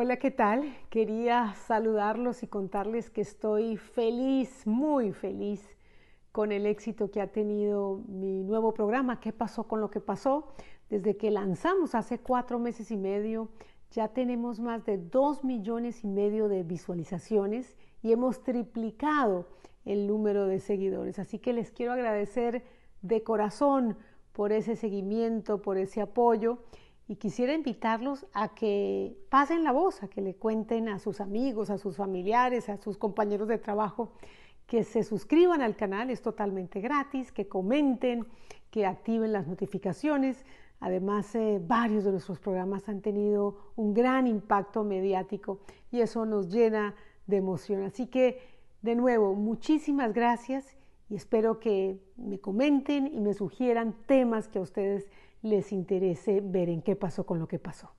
Hola, ¿qué tal? Quería saludarlos y contarles que estoy feliz, muy feliz con el éxito que ha tenido mi nuevo programa, qué pasó con lo que pasó. Desde que lanzamos hace cuatro meses y medio, ya tenemos más de dos millones y medio de visualizaciones y hemos triplicado el número de seguidores. Así que les quiero agradecer de corazón por ese seguimiento, por ese apoyo y quisiera invitarlos a que pasen la voz, a que le cuenten a sus amigos, a sus familiares, a sus compañeros de trabajo, que se suscriban al canal, es totalmente gratis, que comenten, que activen las notificaciones. Además, eh, varios de nuestros programas han tenido un gran impacto mediático y eso nos llena de emoción. Así que, de nuevo, muchísimas gracias y espero que me comenten y me sugieran temas que a ustedes les interese ver en qué pasó con lo que pasó.